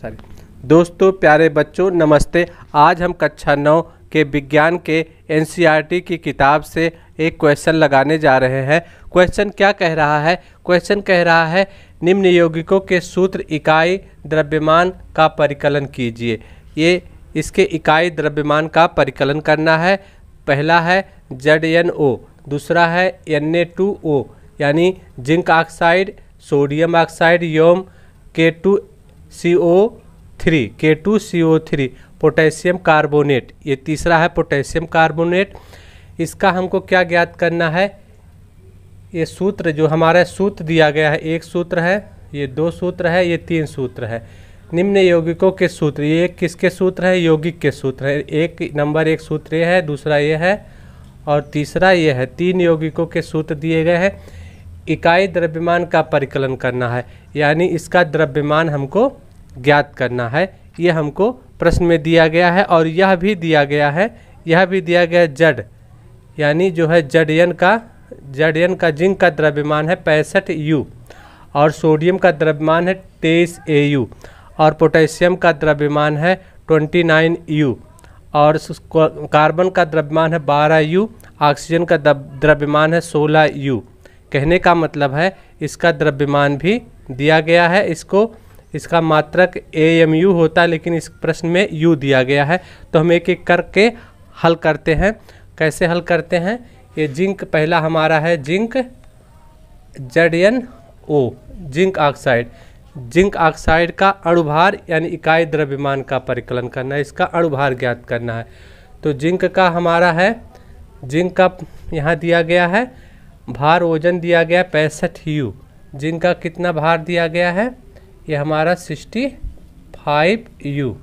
sorry दोस्तों प्यारे बच्चों नमस्ते आज हम कक्षा नौ के विज्ञान के एनसीईआरटी e की किताब से एक क्वेश्चन लगाने जा रहे हैं क्वेश्चन क्या कह रहा है क्वेश्चन कह रहा है निम्न यौगिकों के सूत्र इकाई द्रव्यमान का परिकलन कीजिए ये इसके इकाई द्रव्यमान का परिकलन करना है पहला है जेड एन ओ दूसरा है एन ए टू ओ यानी जिंक ऑक्साइड सोडियम ऑक्साइड योम K two C O three K two C O three potassium carbonate ये तीसरा है पोटेशियम कार्बोनेट इसका हमको क्या ज्ञात करना है ये सूत्र जो हमारा सूत्र दिया गया है एक सूत्र है ये दो सूत्र है ये तीन सूत्र है निम्न यौगिकों के सूत्र ये एक किसके सूत्र है यौगिक के सूत्र है एक नंबर एक सूत्र ये है दूसरा ये है और तीसरा ये है तीन यौगिकों के सूत्र दिए गए हैं इकाई द्रव्यमान का परिकलन करना है यानी इसका द्रव्यमान हमको ज्ञात करना है यह हमको प्रश्न में दिया गया है और यह भी दिया गया है यह भी दिया गया है जड यानी जो है जडयन का जडयन का जिंक का द्रव्यमान है पैंसठ यू और सोडियम का द्रव्यमान है तेईस ए यू और पोटेशियम का द्रव्यमान है ट्वेंटी नाइन यू और कार्बन का द्रव्यमान है बारह यू ऑक्सीजन का द्रव्यमान है सोलह यू कहने का मतलब है इसका द्रव्यमान भी दिया गया है इसको इसका मात्रक ए एम यू होता है लेकिन इस प्रश्न में यू दिया गया है तो हम एक एक करके हल करते हैं कैसे हल करते हैं ये जिंक पहला हमारा है zinc Z N O zinc oxide zinc oxide का अणुभार यानी इकाई द्रव्यमान का परिकलन करना है इसका अणुभार ज्ञात करना है तो जिंक का हमारा है जिंक का यहाँ दिया गया है भार वजन दिया गया पैंसठ यू जिनका कितना भार दिया गया है ये हमारा सिक्सटी फाइव यू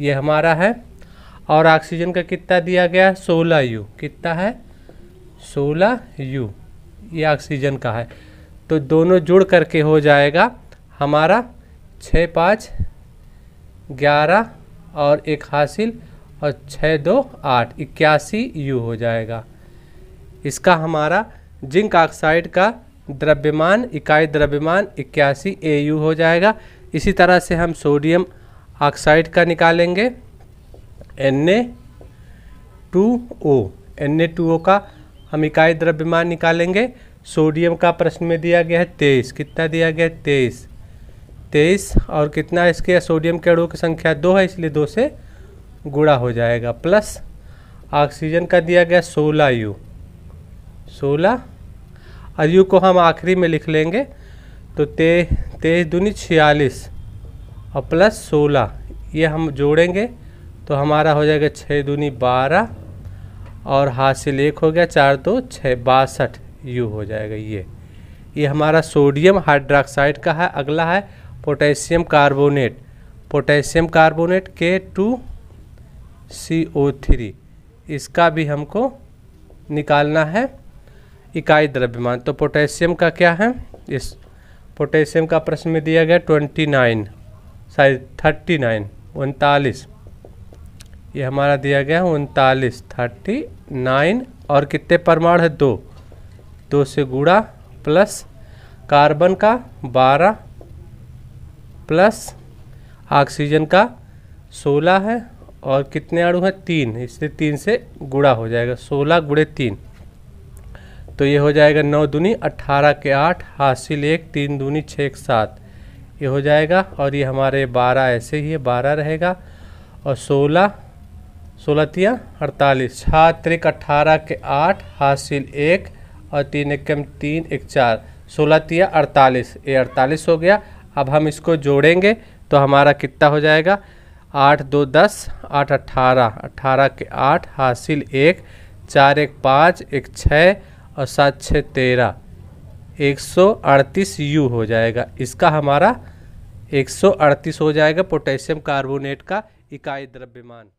ये हमारा है और ऑक्सीजन का कितना दिया गया है सोलह यू कितना है सोलह यू ये ऑक्सीजन का है तो दोनों जुड़ करके हो जाएगा हमारा छः पाँच ग्यारह और एक हासिल और छः दो आठ इक्यासी यू हो जाएगा इसका हमारा जिंक ऑक्साइड का द्रव्यमान इकाई द्रव्यमान इक्यासी ए यू हो जाएगा इसी तरह से हम सोडियम ऑक्साइड का निकालेंगे N A two O N A two O का हम इकाई द्रव्यमान निकालेंगे सोडियम का प्रश्न में दिया गया है तेईस कितना दिया गया है तेईस तेईस और कितना इसके सोडियम के अड़ों की संख्या दो है इसलिए दो से गुड़ा हो जाएगा प्लस ऑक्सीजन का दिया गया सोलह यू सोलह और यू को हम आखिरी में लिख लेंगे तो ते तेईस दूनी छियालीस और प्लस सोलह ये हम जोड़ेंगे तो हमारा हो जाएगा छः दूनी बारह और हासिल एक हो गया चार दो छः बासठ यू हो जाएगा ये ये हमारा सोडियम हाइड्राक्साइड का है अगला है potassium carbonate potassium carbonate K two C O three इसका भी हमको निकालना है इकाई द्रव्यमान तो पोटेशियम का क्या है इस पोटेशियम का प्रश्न में दिया गया twenty nine sorry thirty nine उनतालीस ये हमारा दिया गया है उनतालीस थर्टी नाइन और कितने परमाणु है दो दो से गुड़ा प्लस कार्बन का बारह प्लस ऑक्सीजन का सोलह है और कितने अणु हैं तीन इससे तीन से गुड़ा हो जाएगा सोलह गुड़े तीन तो ये हो जाएगा नौ दूनी अट्ठारह के आठ हासिल एक तीन दूनी छः एक सात ये हो जाएगा और ये हमारे बारह ऐसे ही है बारह रहेगा और सोलह सोलहतिया अड़तालीस छात्र अट्ठारह के आठ हासिल एक और तीन एक कम तीन एक चार सोलहतिया अड़तालीस ये अड़तालीस हो गया अब हम इसको जोड़ेंगे तो हमारा कितना हो जाएगा आठ दो दस आठ अट्ठारह अट्ठारह के आठ हासिल एक चार एक पाँच एक छः और सात छः तेरह एक सौ अड़तीस यू हो जाएगा इसका हमारा एक सौ अड़तीस हो जाएगा पोटेशियम कार्बोनेट का इकाई द्रव्यमान